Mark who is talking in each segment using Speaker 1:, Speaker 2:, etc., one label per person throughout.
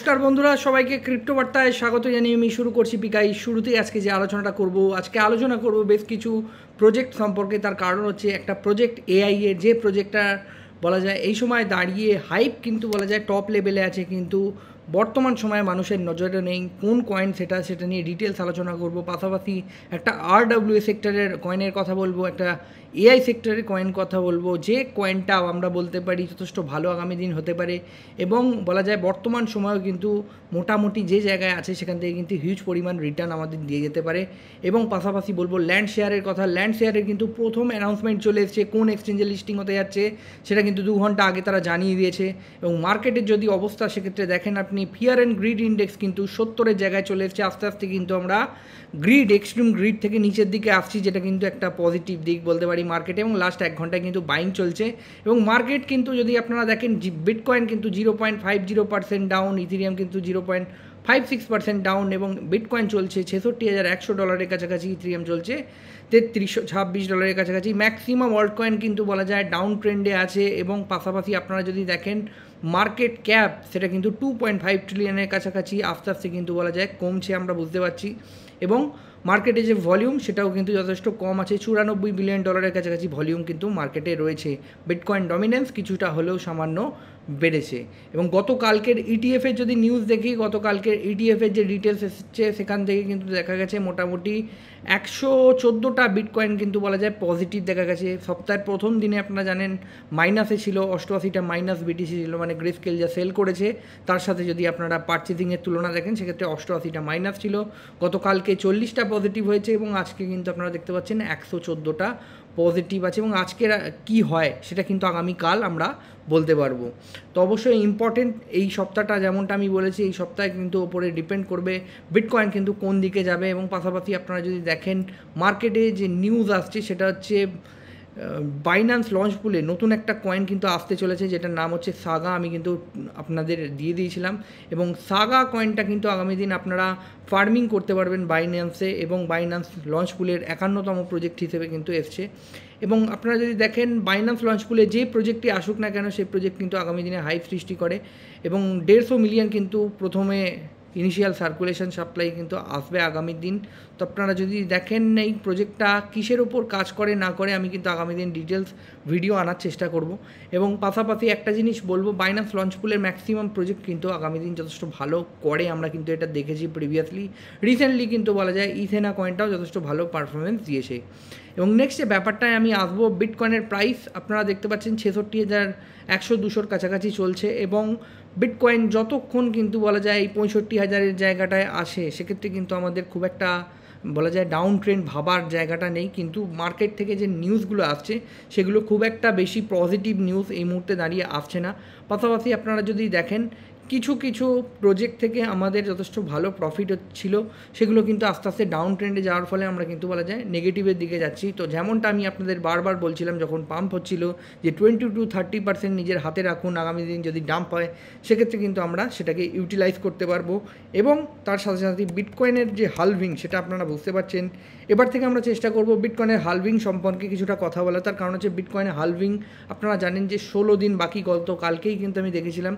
Speaker 1: নমস্কার বন্ধুরা সবাইকে ক্রিপ্টো বার্তায় স্বাগত জানিয়ে আমি শুরু করছি পিকাই শুরুতেই আজকে যে আলোচনাটা করব আজকে আলোচনা করব বেশ কিছু প্রজেক্ট সম্পর্কে তার কারণ হচ্ছে একটা প্রজেক্ট এআই এর যে প্রজেক্টটা বলা যায় এই সময় দাঁড়িয়ে হাইপ কিন্তু বলা যায় টপ লেভেলে আছে কিন্তু বর্তমান সময়ে মানুষের নজরে নেই কোন কয়েন সেটা সেটা নিয়ে ডিটেলস আলোচনা করব পাশাপাশি একটা আর ডাব্লিউ সেক্টরের কয়েনের কথা বলবো একটা এআই সেক্টরের কয়েন কথা বলবো যে কয়েনটাও আমরা বলতে পারি যথেষ্ট ভালো আগামী দিন হতে পারে এবং বলা যায় বর্তমান সময়েও কিন্তু মোটামুটি যে জায়গায় আছে সেখান থেকে কিন্তু হিউজ পরিমাণ রিটার্ন আমাদের দিয়ে যেতে পারে এবং পাশাপাশি বলবো ল্যান্ড শেয়ারের কথা ল্যান্ড শেয়ারের কিন্তু প্রথম অ্যানাউন্সমেন্ট চলে এসেছে কোন এক্সচেঞ্জে লিস্টিং হতে যাচ্ছে সেটা কিন্তু দু ঘন্টা আগে তারা জানিয়ে দিয়েছে এবং মার্কেটের যদি অবস্থা সেক্ষেত্রে দেখেন আপনি ফিয়ার অ্যান্ড গ্রিড ইন্ডেক্স কিন্তু সত্তরের জায়গায় চলে এসেছে আস্তে আস্তে কিন্তু আমরা গ্রিড এক্সট্রিম গ্রিড থেকে নিচের দিকে আসছি যেটা কিন্তু একটা পজিটিভ দিক বলতে পারি পারি মার্কেটে এবং লাস্ট এক ঘন্টায় কিন্তু বাইং চলছে এবং মার্কেট কিন্তু যদি আপনারা দেখেন বিটকয়েন কিন্তু zero point five zero percent down Ethereum কিন্তু zero point five six percent down এবং বিটকয়েন চলছে ছেষট্টি হাজার একশো ডলারের কাছাকাছি ইথিরিয়াম চলছে তেত্রিশশো ছাব্বিশ ডলারের কাছাকাছি ম্যাক্সিমাম ওয়ার্ল্ড কয়েন কিন্তু বলা যায় ডাউন ট্রেন্ডে আছে এবং পাশাপাশি আপনারা যদি দেখেন মার্কেট ক্যাপ সেটা কিন্তু টু পয়েন্ট ফাইভ ট্রিলিয়নের কাছাকাছি আস্তে আস্তে কিন্তু বলা যায় কমছে আমরা বুঝতে পারছি এবং মার্কেটে যে ভলিউম সেটাও কিন্তু যথেষ্ট কম আছে চুরানব্বই বিলিয়ন ডলারের কাছাকাছি ভলিউম কিন্তু মার্কেটে রয়েছে বিটকয়েন ডমিনেন্স কিছুটা হলেও সামান্য বেড়েছে এবং গতকালকের ইটিএফের e যদি নিউজ দেখি গতকালকের ইটিএফের e যে ডিটেলস এসেছে সেখান থেকে কিন্তু দেখা গেছে মোটামুটি একশো চোদ্দোটা বিটকয়েন কিন্তু বলা যায় পজিটিভ দেখা গেছে সপ্তাহের প্রথম দিনে আপনারা জানেন মাইনাসে ছিল অষ্টআশিটা মাইনাস বিটিসি ছিল মানে গ্রেসকেল যা সেল করেছে তার সাথে যদি আপনারা পার্চেসিংয়ের তুলনা দেখেন সেক্ষেত্রে অষ্টআশিটা মাইনাস ছিল গতকালকে চল্লিশটা পজিটিভ হয়েছে এবং আজকে কিন্তু আপনারা দেখতে পাচ্ছেন একশো চোদ্দোটা পজিটিভ আছে এবং আজকের কি হয় সেটা কিন্তু আগামীকাল আমরা বলতে পারবো তো অবশ্যই ইম্পর্টেন্ট এই সপ্তাহটা যেমনটা আমি বলেছি এই সপ্তাহে কিন্তু ওপরে ডিপেন্ড করবে বিটকয়েন কিন্তু কোন দিকে যাবে এবং পাশাপাশি আপনারা যদি দেখেন মার্কেটে যে নিউজ আসছে সেটা হচ্ছে বাইনান্স লঞ্চ পুলে নতুন একটা কয়েন কিন্তু আসতে চলেছে যেটার নাম হচ্ছে সাগা আমি কিন্তু আপনাদের দিয়ে দিয়েছিলাম এবং সাগা কয়েনটা কিন্তু আগামী দিন আপনারা ফার্মিং করতে পারবেন বাইন্যান্সে এবং বাইন্যান্স লঞ্চ পুলের একান্নতম প্রজেক্ট হিসেবে কিন্তু এসছে এবং আপনারা যদি দেখেন বাইন্যান্স লঞ্চ পুলে যে প্রজেক্টটি আসুক না কেন সেই প্রজেক্ট কিন্তু আগামী দিনে হাই সৃষ্টি করে এবং দেড়শো মিলিয়ন কিন্তু প্রথমে ইনিশিয়াল সার্কুলেশন সাপ্লাই কিন্তু আসবে আগামী দিন তো আপনারা যদি দেখেন এই প্রজেক্টটা কিসের ওপর কাজ করে না করে আমি কিন্তু আগামী দিন ডিটেলস ভিডিও আনার চেষ্টা করব এবং পাশাপাশি একটা জিনিস বলবো বাইনান্স লঞ্চ পুলের ম্যাক্সিমাম প্রজেক্ট কিন্তু আগামী দিন যথেষ্ট ভালো করে আমরা কিন্তু এটা দেখেছি প্রিভিয়াসলি রিসেন্টলি কিন্তু বলা যায় ইথেনা কয়েনটাও যথেষ্ট ভালো পারফরমেন্স দিয়েছে এবং নেক্সট যে ব্যাপারটায় আমি আসবো বিটকয়েনের প্রাইস আপনারা দেখতে পাচ্ছেন ছেষট্টি হাজার একশো দুশোর কাছাকাছি চলছে এবং বিটকয়েন যতক্ষণ কিন্তু বলা যায় এই পঁয়ষট্টি হাজারের জায়গাটায় আসে সেক্ষেত্রে কিন্তু আমাদের খুব একটা বলা যায় ডাউন ট্রেন্ড ভাবার জায়গাটা নেই কিন্তু মার্কেট থেকে যে নিউজগুলো আসছে সেগুলো খুব একটা বেশি পজিটিভ নিউজ এই মুহূর্তে দাঁড়িয়ে আসছে না পাশাপাশি আপনারা যদি দেখেন কিছু কিছু প্রজেক্ট থেকে আমাদের যথেষ্ট ভালো প্রফিট ছিল সেগুলো কিন্তু আস্তে আস্তে ডাউন ট্রেন্ডে যাওয়ার ফলে আমরা কিন্তু বলা যায় নেগেটিভের দিকে যাচ্ছি তো যেমনটা আমি আপনাদের বারবার বলছিলাম যখন পাম্প হচ্ছিল যে টোয়েন্টি টু থার্টি পার্সেন্ট নিজের হাতে রাখুন আগামী দিন যদি ডাম্প হয় সেক্ষেত্রে কিন্তু আমরা সেটাকে ইউটিলাইজ করতে পারবো এবং তার সাথে সাথে বিটকয়েনের যে হালভিং সেটা আপনারা বুঝতে পারছেন এবার থেকে আমরা চেষ্টা করব বিটকয়েনের হালভিং সম্পর্কে কিছুটা কথা বলা তার কারণ হচ্ছে বিটকয়েনের হালভিং আপনারা জানেন যে ষোলো দিন বাকি গত কালকেই কিন্তু আমি দেখেছিলাম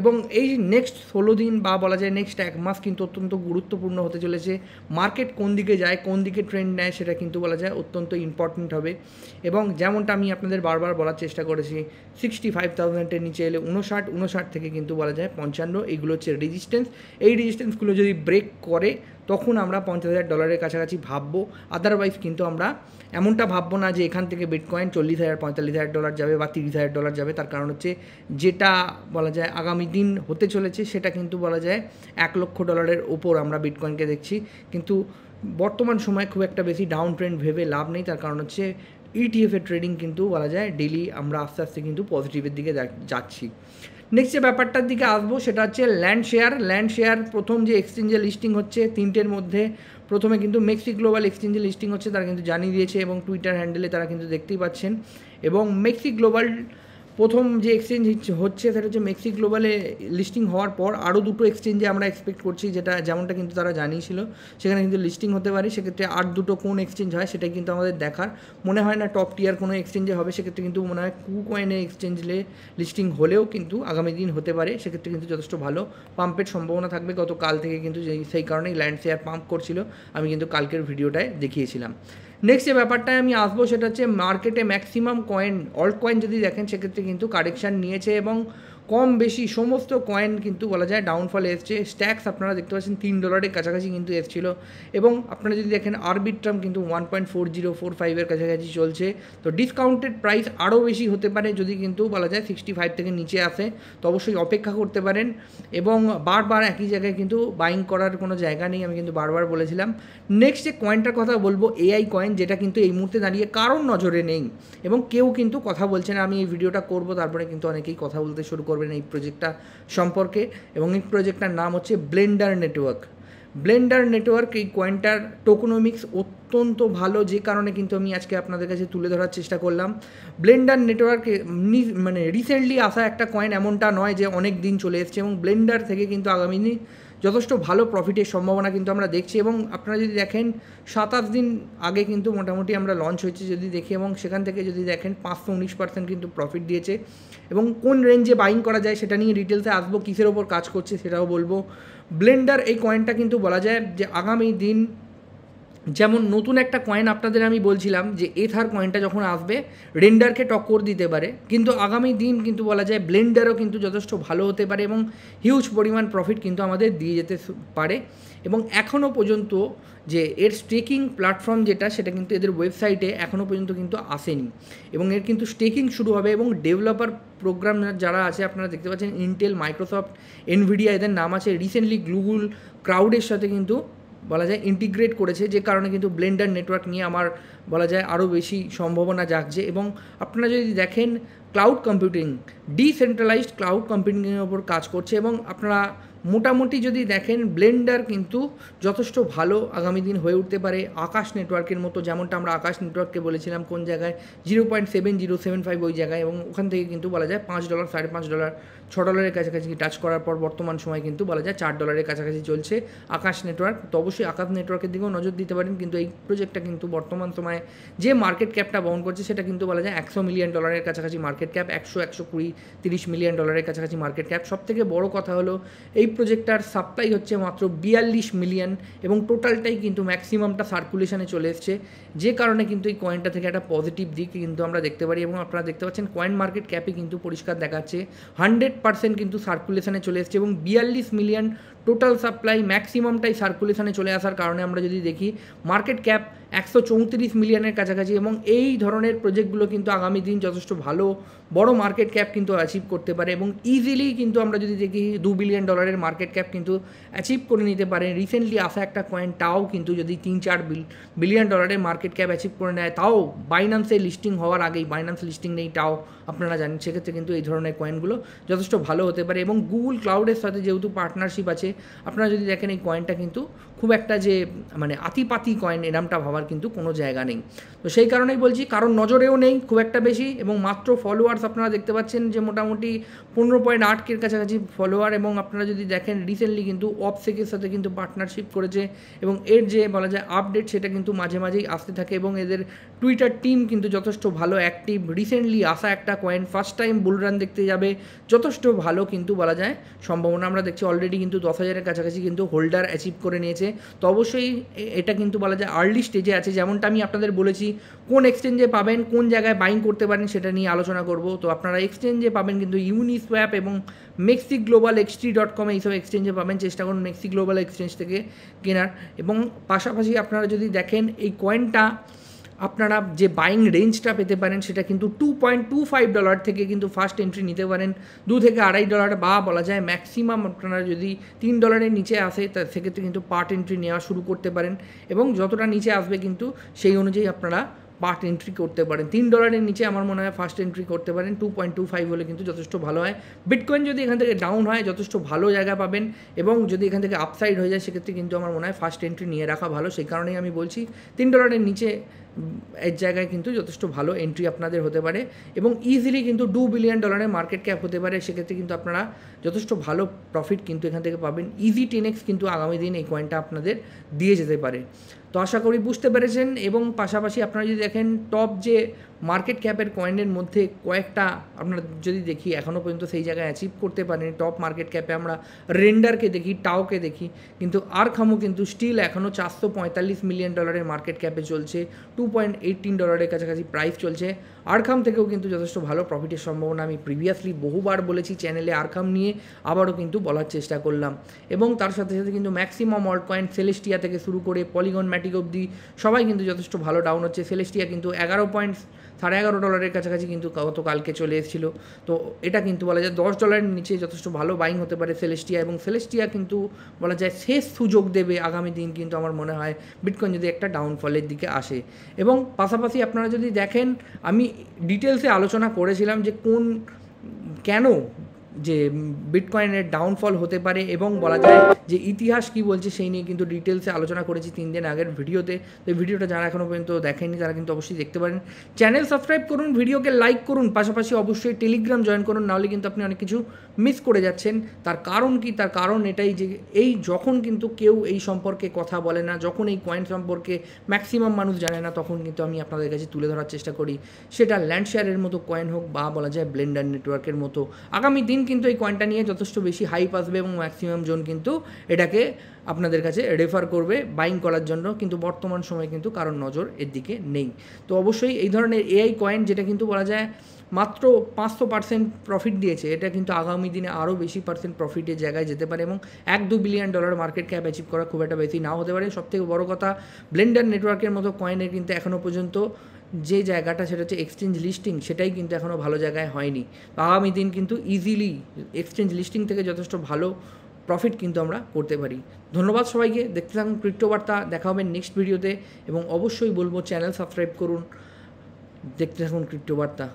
Speaker 1: এবং এই নেক্সট ষোলো দিন বা বলা যায় নেক্সট এক মাস কিন্তু অত্যন্ত গুরুত্বপূর্ণ হতে চলেছে মার্কেট কোন দিকে যায় কোন দিকে ট্রেন্ড নেয় সেটা কিন্তু বলা যায় অত্যন্ত ইম্পর্টেন্ট হবে এবং যেমনটা আমি আপনাদের বারবার বলার চেষ্টা করেছি সিক্সটি ফাইভ থাউজেন্ডের নিচে এলে উনষাট উনষাট থেকে কিন্তু বলা যায় পঞ্চান্ন এইগুলো হচ্ছে রেজিস্ট্যান্স এই রেজিস্ট্যান্সগুলো যদি ব্রেক করে তখন আমরা পঞ্চাশ হাজার ডলারের কাছাকাছি ভাববো আদারওয়াইজ কিন্তু আমরা এমনটা ভাববো না যে এখান থেকে বিটকয়েন চল্লিশ হাজার পঁয়তাল্লিশ হাজার ডলার যাবে বা তিরিশ হাজার ডলার যাবে তার কারণ হচ্ছে যেটা বলা যায় আগামী দিন হতে চলেছে সেটা কিন্তু বলা যায় এক লক্ষ ডলারের ওপর আমরা বিটকয়েনকে দেখছি কিন্তু বর্তমান সময় খুব একটা বেশি ডাউন ট্রেন্ড ভেবে লাভ নেই তার কারণ হচ্ছে ইটিএফের e ট্রেডিং কিন্তু বলা যায় ডেলি আমরা আস্তে আস্তে কিন্তু পজিটিভের দিকে যাচ্ছি নেক্সট যে ব্যাপারটার দিকে আসবো সেটা হচ্ছে ল্যান্ড শেয়ার ল্যান্ড শেয়ার প্রথম যে এক্সচেঞ্জে লিস্টিং হচ্ছে তিনটের মধ্যে প্রথমে কিন্তু মেক্সি গ্লোবাল এক্সচেঞ্জে লিস্টিং হচ্ছে তারা কিন্তু জানিয়ে দিয়েছে এবং টুইটার হ্যান্ডেলে তারা কিন্তু দেখতেই পাচ্ছেন এবং মেক্সি গ্লোবাল প্রথম যে এক্সচেঞ্জ হচ্ছে সেটা হচ্ছে মেক্সি গ্লোবালে লিস্টিং হওয়ার পর আরও দুটো এক্সচেঞ্জে আমরা এক্সপেক্ট করছি যেটা যেমনটা কিন্তু তারা জানিয়েছিল সেখানে কিন্তু লিস্টিং হতে পারে সেক্ষেত্রে আর দুটো কোন এক্সচেঞ্জ হয় সেটাই কিন্তু আমাদের দেখার মনে হয় না টপ টিয়ার কোনো এক্সচেঞ্জে হবে সেক্ষেত্রে কিন্তু মনে হয় কু কয়েনে এক্সচেঞ্জে লিস্টিং হলেও কিন্তু আগামী দিন হতে পারে সেক্ষেত্রে কিন্তু যথেষ্ট ভালো পাম্পের সম্ভাবনা থাকবে গতকাল থেকে কিন্তু সেই কারণেই ল্যান্ড শেয়ার পাম্প করছিল আমি কিন্তু কালকের ভিডিওটায় দেখিয়েছিলাম নেক্সট যে ব্যাপারটায় আমি আসবো সেটা হচ্ছে মার্কেটে ম্যাক্সিমাম কয়েন অল্ট কয়েন যদি দেখেন সেক্ষেত্রে কিন্তু কারেকশান নিয়েছে এবং কম বেশি সমস্ত কয়েন কিন্তু বলা যায় ডাউনফলে এসছে স্ট্যাক্স আপনারা দেখতে পাচ্ছেন তিন ডলারের কাছাকাছি কিন্তু এসছিল এবং আপনারা যদি দেখেন আরবিট্রাম কিন্তু one point four zero four ফাইভের কাছাকাছি চলছে তো ডিসকাউন্টেড প্রাইস আরও বেশি হতে পারে যদি কিন্তু বলা যায় সিক্সটি ফাইভ থেকে নিচে আসে তো অবশ্যই অপেক্ষা করতে পারেন এবং বারবার একই জায়গায় কিন্তু বাইং করার কোনো জায়গা নেই আমি কিন্তু বারবার বলেছিলাম নেক্সট যে কয়েনটার কথা বলবো এআই কয়েন যেটা কিন্তু এই মুহূর্তে দাঁড়িয়ে কারোর নজরে নেই এবং কেউ কিন্তু কথা বলছে না আমি এই ভিডিওটা করবো তারপরে কিন্তু অনেকেই কথা বলতে শুরু করবে করবেন এই প্রজেক্টটা সম্পর্কে এবং এই প্রজেক্টটার নাম হচ্ছে ব্লেন্ডার নেটওয়ার্ক ব্লেন্ডার নেটওয়ার্ক এই কয়েনটার টোকোনমিক্স অত্যন্ত ভালো যে কারণে কিন্তু আমি আজকে আপনাদের কাছে তুলে ধরার চেষ্টা করলাম ব্লেন্ডার নেটওয়ার্ক মানে রিসেন্টলি আসা একটা কয়েন এমনটা নয় যে অনেক দিন চলে এসছে এবং ব্লেন্ডার থেকে কিন্তু আগামী যথেষ্ট ভালো প্রফিটের সম্ভাবনা কিন্তু আমরা দেখছি এবং আপনারা যদি দেখেন সাতাশ দিন আগে কিন্তু মোটামুটি আমরা লঞ্চ হয়েছে যদি দেখি এবং সেখান থেকে যদি দেখেন পাঁচশো উনিশ পার্সেন্ট কিন্তু প্রফিট দিয়েছে এবং কোন রেঞ্জে বাইং করা যায় সেটা নিয়ে ডিটেলসে আসবো কিসের ওপর কাজ করছে সেটাও বলবো ব্লেন্ডার এই কয়েনটা কিন্তু বলা যায় যে আগামী দিন যেমন নতুন একটা কয়েন আপনাদের আমি বলছিলাম যে এথার কয়েনটা যখন আসবে রেন্ডারকে টক্কর দিতে পারে কিন্তু আগামী দিন কিন্তু বলা যায় ব্লেন্ডারও কিন্তু যথেষ্ট ভালো হতে পারে এবং হিউজ পরিমাণ প্রফিট কিন্তু আমাদের দিয়ে যেতে পারে এবং এখনও পর্যন্ত যে এর স্টেকিং প্ল্যাটফর্ম যেটা সেটা কিন্তু এদের ওয়েবসাইটে এখনও পর্যন্ত কিন্তু আসেনি এবং এর কিন্তু স্টেকিং শুরু হবে এবং ডেভেলপার প্রোগ্রাম যারা আছে আপনারা দেখতে পাচ্ছেন ইন্টেল মাইক্রোসফট এনভিডিয়া এদের নাম আছে রিসেন্টলি গুগল ক্রাউডের সাথে কিন্তু বলা যায় ইন্টিগ্রেট করেছে যে কারণে কিন্তু ব্লেন্ডার নেটওয়ার্ক নিয়ে আমার বলা যায় আরও বেশি সম্ভাবনা জাগছে এবং আপনারা যদি দেখেন ক্লাউড কম্পিউটিং ডিসেন্ট্রালাইজড ক্লাউড কম্পিউটিংয়ের ওপর কাজ করছে এবং আপনারা মোটামুটি যদি দেখেন ব্লেন্ডার কিন্তু যথেষ্ট ভালো আগামী দিন হয়ে উঠতে পারে আকাশ নেটওয়ার্কের মতো যেমনটা আমরা আকাশ নেটওয়ার্ককে বলেছিলাম কোন জায়গায় zero point seven zero seven five ওই জায়গায় এবং ওখান থেকে কিন্তু বলা যায় পাঁচ ডলার সাড়ে পাঁচ ডলার ছ ডলারের কাছাকাছি টাচ করার পর বর্তমান সময় কিন্তু বলা যায় চার ডলারের কাছাকাছি চলছে আকাশ নেটওয়ার্ক তো অবশ্যই আকাশ নেটওয়ার্কের দিকেও নজর দিতে পারেন কিন্তু এই প্রজেক্টটা কিন্তু বর্তমান সময়ে যে মার্কেট ক্যাপটা বহন করছে সেটা কিন্তু বলা যায় একশো মিলিয়ন ডলারের কাছাকাছি মার্কেট ক্যাপ একশো একশো কুড়ি তিরিশ মিলিয়ন ডলারের কাছাকাছি মার্কেট ক্যাপ সব থেকে বড় কথা হলো এই প্রজেক্টটার সাপ্লাই হচ্ছে মাত্র বিয়াল্লিশ মিলিয়ন এবং টোটালটাই কিন্তু ম্যাক্সিমামটা সার্কুলেশনে চলে এসছে যে কারণে কিন্তু এই কয়েনটা থেকে একটা পজিটিভ দিক কিন্তু আমরা দেখতে পারি এবং আপনারা দেখতে পাচ্ছেন কয়েন মার্কেট ক্যাপে কিন্তু পরিষ্কার দেখাচ্ছে হান্ড্রেড পার্সেন্ট কিন্তু সার্কুলেশনে চলে এসছে এবং বিয়াল্লিশ মিলিয়ন টোটাল সাপ্লাই ম্যাক্সিমামটাই সার্কুলেশনে চলে আসার কারণে আমরা যদি দেখি মার্কেট ক্যাপ একশো চৌত্রিশ মিলিয়নের কাছাকাছি এবং এই ধরনের প্রজেক্টগুলো কিন্তু আগামী দিন যথেষ্ট ভালো বড় মার্কেট ক্যাপ কিন্তু অ্যাচিভ করতে পারে এবং ইজিলি কিন্তু আমরা যদি দেখি দু বিলিয়ন ডলারের মার্কেট ক্যাপ কিন্তু অ্যাচিভ করে নিতে পারে রিসেন্টলি আসা একটা কয়েন তাও কিন্তু যদি তিন চার বিলিয়ন ডলারের মার্কেট ক্যাপ অ্যাচিভ করে নেয় তাও বাইনান্সে লিস্টিং হওয়ার আগেই বাইনান্স লিস্টিং নেই তাও আপনারা জানেন সেক্ষেত্রে কিন্তু এই ধরনের কয়েনগুলো যথেষ্ট ভালো হতে পারে এবং গুগল ক্লাউডের সাথে যেহেতু পার্টনারশিপ আছে আপনারা যদি দেখেন এই কয়েনটা কিন্তু খুব একটা যে মানে আতিপাতি কয়েন এরামটা ভাবার কিন্তু কোনো জায়গা নেই তো সেই কারণেই বলছি কারণ নজরেও নেই খুব একটা বেশি এবং মাত্র ফলোয়ার্স আপনারা দেখতে পাচ্ছেন যে মোটামুটি পনেরো পয়েন্ট আট কের কাছাকাছি ফলোয়ার এবং আপনারা যদি দেখেন রিসেন্টলি কিন্তু অপসেকের সাথে কিন্তু পার্টনারশিপ করেছে এবং এর যে বলা যায় আপডেট সেটা কিন্তু মাঝে মাঝেই আসতে থাকে এবং এদের টুইটার টিম কিন্তু যথেষ্ট ভালো অ্যাক্টিভ রিসেন্টলি আসা একটা কয়েন ফার্স্ট টাইম বুলরান দেখতে যাবে যথেষ্ট ভালো কিন্তু বলা যায় সম্ভাবনা আমরা দেখছি অলরেডি কিন্তু দশ হাজারের কাছাকাছি কিন্তু হোল্ডার অ্যাচিভ করে নিয়েছে তো অবশ্যই এটা কিন্তু বলা যায় আর্লি স্টেজে আছে যেমনটা আমি আপনাদের বলেছি কোন এক্সচেঞ্জে পাবেন কোন জায়গায় বাইং করতে পারেন সেটা নিয়ে আলোচনা করব তো আপনারা এক্সচেঞ্জে পাবেন কিন্তু ইউনিসোয়াপ এবং মেক্সি গ্লোবাল এক্সট্রি ডট কমে এইসব এক্সচেঞ্জে পাবেন চেষ্টা করুন মেক্সি গ্লোবাল এক্সচেঞ্জ থেকে কেনার এবং পাশাপাশি আপনারা যদি দেখেন এই কয়েনটা আপনারা যে বাইং রেঞ্জটা পেতে পারেন সেটা কিন্তু two point two five dollar থেকে কিন্তু ফার্স্ট এন্ট্রি নিতে পারেন দু থেকে আড়াই ডলার বা বলা যায় ম্যাক্সিমাম আপনারা যদি তিন ডলারের নিচে আসে তার সেক্ষেত্রে কিন্তু পার্ট এন্ট্রি নেওয়া শুরু করতে পারেন এবং যতটা নিচে আসবে কিন্তু সেই অনুযায়ী আপনারা পার্ট এন্ট্রি করতে পারেন তিন ডলারের নিচে আমার মনে হয় ফার্স্ট এন্ট্রি করতে পারেন টু পয়েন্ট টু ফাইভ হলে কিন্তু যথেষ্ট ভালো হয় বিটকয়েন যদি এখান থেকে ডাউন হয় যথেষ্ট ভালো জায়গা পাবেন এবং যদি এখান থেকে আপসাইড হয়ে যায় সেক্ষেত্রে কিন্তু আমার মনে হয় ফার্স্ট এন্ট্রি নিয়ে রাখা ভালো সেই কারণেই আমি বলছি তিন ডলারের নিচে এর জায়গায় কিন্তু যথেষ্ট ভালো এন্ট্রি আপনাদের হতে পারে এবং ইজিলি কিন্তু দু বিলিয়ন ডলারের মার্কেট ক্যাপ হতে পারে সেক্ষেত্রে কিন্তু আপনারা যথেষ্ট ভালো প্রফিট কিন্তু এখান থেকে পাবেন ইজি টেনেক্স কিন্তু আগামী দিন এই কয়েনটা আপনাদের দিয়ে যেতে পারে তো আশা করি বুঝতে পেরেছেন এবং পাশাপাশি আপনারা যদি দেখেন টপ যে মার্কেট ক্যাপের কয়েনের মধ্যে কয়েকটা আপনারা যদি দেখি এখনও পর্যন্ত সেই জায়গায় অ্যাচিভ করতে পারেনি টপ মার্কেট ক্যাপে আমরা রেন্ডারকে দেখি টাওকে দেখি কিন্তু আর খামো কিন্তু স্টিল এখনও চারশো পঁয়তাল্লিশ মিলিয়ন ডলারের মার্কেট ক্যাপে চলছে টু পয়েন্ট এইটিন ডলারের কাছাকাছি প্রাইস চলছে আরখাম থেকেও কিন্তু যথেষ্ট ভালো প্রফিটের সম্ভাবনা আমি প্রিভিয়াসলি বহুবার বলেছি চ্যানেলে আরখাম নিয়ে আবারও কিন্তু বলার চেষ্টা করলাম এবং তার সাথে সাথে কিন্তু ম্যাক্সিমাম অল্ট কয়েন সেলেস্টিয়া থেকে শুরু করে পলিগন ম্যাটিক অবধি সবাই কিন্তু যথেষ্ট ভালো ডাউন হচ্ছে সেলেস্টিয়া কিন্তু এগারো পয়েন্ট সাড়ে এগারো ডলারের কাছাকাছি কিন্তু গতকালকে চলে এসেছিল তো এটা কিন্তু বলা যায় দশ ডলারের নিচে যথেষ্ট ভালো বাইং হতে পারে সেলেস্টিয়া এবং সেলেস্টিয়া কিন্তু বলা যায় শেষ সুযোগ দেবে আগামী দিন কিন্তু আমার মনে হয় বিটকয়েন যদি একটা ডাউনফলের দিকে আসে এবং পাশাপাশি আপনারা যদি দেখেন আমি ডিটেলসে আলোচনা করেছিলাম যে কোন কেন যে বিটকয়েনের ডাউনফল হতে পারে এবং বলা যায় যে ইতিহাস কি বলছে সেই নিয়ে কিন্তু ডিটেলসে আলোচনা করেছি তিন দিন আগের ভিডিওতে তো ভিডিওটা যারা এখনও পর্যন্ত দেখেনি তারা কিন্তু অবশ্যই দেখতে পারেন চ্যানেল সাবস্ক্রাইব করুন ভিডিওকে লাইক করুন পাশাপাশি অবশ্যই টেলিগ্রাম জয়েন করুন নাহলে কিন্তু আপনি অনেক কিছু মিস করে যাচ্ছেন তার কারণ কি তার কারণ এটাই যে এই যখন কিন্তু কেউ এই সম্পর্কে কথা বলে না যখন এই কয়েন সম্পর্কে ম্যাক্সিমাম মানুষ জানে না তখন কিন্তু আমি আপনাদের কাছে তুলে ধরার চেষ্টা করি সেটা ল্যান্ডশেয়ারের মতো কয়েন হোক বা বলা যায় ব্লেন্ডার নেটওয়ার্কের মতো আগামী দিন কিন্তু এই কয়েনটা নিয়ে যথেষ্ট বেশি হাইপ আসবে এবং ম্যাক্সিমাম জন কিন্তু এটাকে আপনাদের কাছে রেফার করবে বাইং করার জন্য কিন্তু বর্তমান সময়ে কিন্তু কারোর নজর এর দিকে নেই তো অবশ্যই এই ধরনের এআই কয়েন যেটা কিন্তু বলা যায় মাত্র পাঁচশো পার্সেন্ট প্রফিট দিয়েছে এটা কিন্তু আগামী দিনে আরও বেশি পার্সেন্ট প্রফিটের জায়গায় যেতে পারে এবং এক দু billion dollar market cap achieve করা খুব একটা বেশি নাও হতে পারে সবথেকে বড় কথা ব্লেন্ডার নেটওয়ার্কের মতো কয়েনের কিন্তু এখনও পর্যন্ত যে জায়গাটা সেটা হচ্ছে এক্সচেঞ্জ লিস্টিং সেটাই কিন্তু এখনও ভালো জায়গায় হয়নি আগামী দিন কিন্তু ইজিলি এক্সচেঞ্জ লিস্টিং থেকে যথেষ্ট ভালো প্রফিট কিন্তু আমরা করতে পারি ধন্যবাদ সবাইকে দেখতে থাকুন ক্রিপ্টোবার্তা দেখা হবে নেক্সট ভিডিওতে এবং অবশ্যই বলবো চ্যানেল সাবস্ক্রাইব করুন দেখতে থাকুন ক্রিপ্টোবার্তা